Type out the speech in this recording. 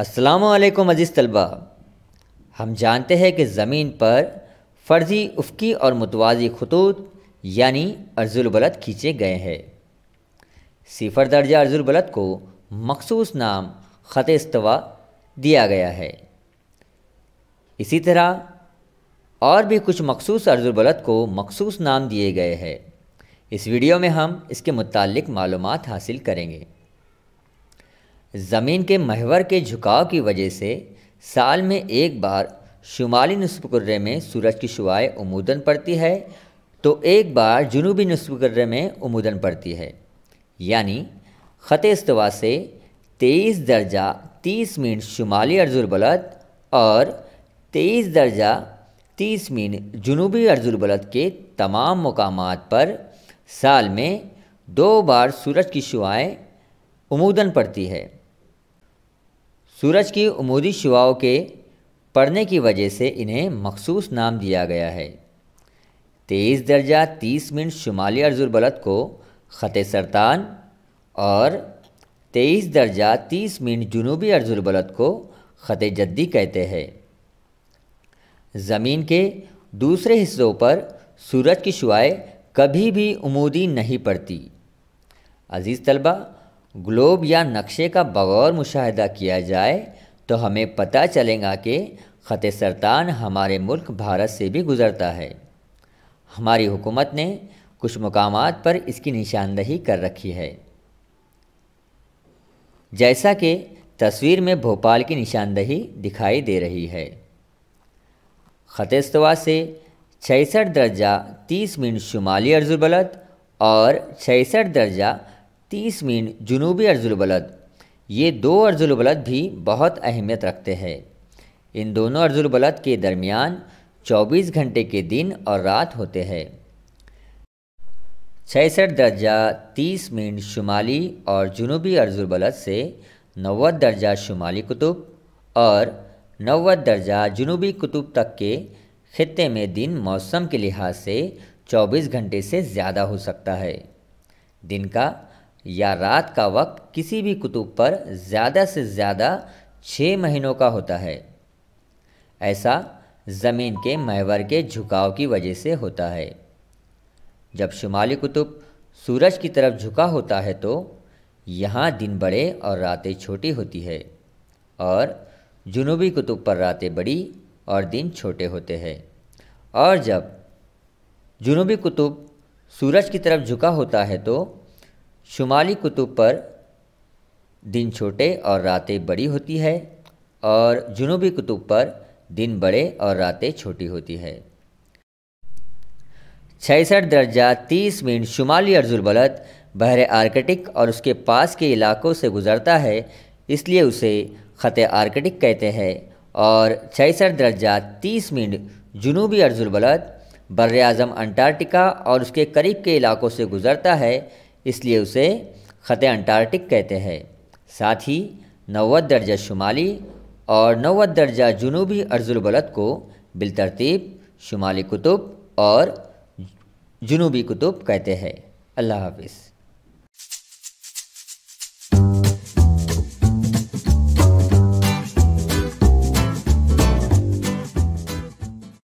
असलकम अज़ीज़ तलबा हम जानते हैं कि ज़मीन पर फ़र्ज़ी उफ़की और मुतवाज़ी खतूत यानी अर्जुलबलत खींचे गए हैं सिफर दर्जा अर्जुलबलद को मखसूस नाम ख़त इस्तवा दिया गया है इसी तरह और भी कुछ मखसूस बलत को मखसूस नाम दिए गए हैं इस वीडियो में हम इसके मुतल मालूम हासिल करेंगे ज़मीन के महवर के झुकाव की वजह से साल में एक बार शुमाली नस्बुकर्रे में सूरज की शुआ उमूदन पड़ती है तो एक बार जुनूबी नस्बुकर्रे में उमूदन पड़ती है यानी ख़त इस्तवा से तेईस दर्जा तीस मिनट शुमाली अर्जुलबलद और तेईस दर्जा तीस मिनट जुनूबी अर्जुलबलद के तमाम मकाम पर साल में दो बार सूरज की शुआ उमूदन पड़ती है सूरज की उमूदी शुआओं के पड़ने की वजह से इन्हें मखसूस नाम दिया गया है तेईस दर्जा तीस मिनट शुमाली अर्ज़ुलबलत को ख़त सरतान और तेईस दर्जा तीस मिनट जुनूबी अर्जुलबलद को ख़त जद्दी कहते हैं ज़मीन के दूसरे हिस्सों पर सूरज की शुआएँ कभी भी उमूदी नहीं पड़ती अज़ीज़ तलबा ग्लोब या नक्शे का बगौर मुशाहिदा किया जाए तो हमें पता चलेगा कि ख़त सरतान हमारे मुल्क भारत से भी गुज़रता है हमारी हुकूमत ने कुछ मकाम पर इसकी निशानदही कर रखी है जैसा कि तस्वीर में भोपाल की निशानदही दिखाई दे रही है ख़तवा से छसठ दर्जा तीस मिनट शुमाली अर्जुलबलद और छसठ दर्जा तीस मीन जुनूबी अर्जुलबलद ये दो अर्जुलबलद भी बहुत अहमियत रखते हैं इन दोनों अर्जुलबलद के दरमियान 24 घंटे के दिन और रात होते हैं छसठ दर्जा 30 मिनट शुमाली और जुनूबी अर्जुलबलद से नव दर्जा शुमाली कुतुब और नव दर्जा जुनूबी कुतुब तक के खत्े में दिन मौसम के लिहाज से 24 घंटे से ज़्यादा हो सकता है दिन का या रात का वक्त किसी भी कुतुब पर ज़्यादा से ज़्यादा छः महीनों का होता है ऐसा ज़मीन के महवर के झुकाव की वजह से होता है जब शुमाली कुतुब सूरज की तरफ झुका होता है तो यहाँ दिन बड़े और रातें छोटी होती है और जुनूबी कुतुब पर रातें बड़ी और दिन छोटे होते हैं और जब जुनूबी कुतुब सूरज की तरफ झुका होता है तो शुमाली कुतुब पर दिन छोटे और रातें बड़ी होती है और जुनूबी कुतुब पर दिन बड़े और रातें छोटी होती है छसठ दर्जा तीस मिनट शुमाली अर्जुलबलत बहर आर्कटिक और उसके पास के इलाकों से गुजरता है इसलिए उसे ख़त आर्कटिक कहते हैं और छसठ दर्जा तीस मिनट जुनूबी अर्जुलबलद बर अज़म अंटार्कटिका और उसके करीब के इलाकों से गुजरता है इसलिए उसे ख़त अंटार्कटिक कहते हैं साथ ही नव दर्जा शुमाली और नव दर्जा जुनूबी अर्जुलबलद को बिलतरतीब शुमाली कुतुब और जुनूबी कुतुब कहते हैं अल्लाह हाफिज़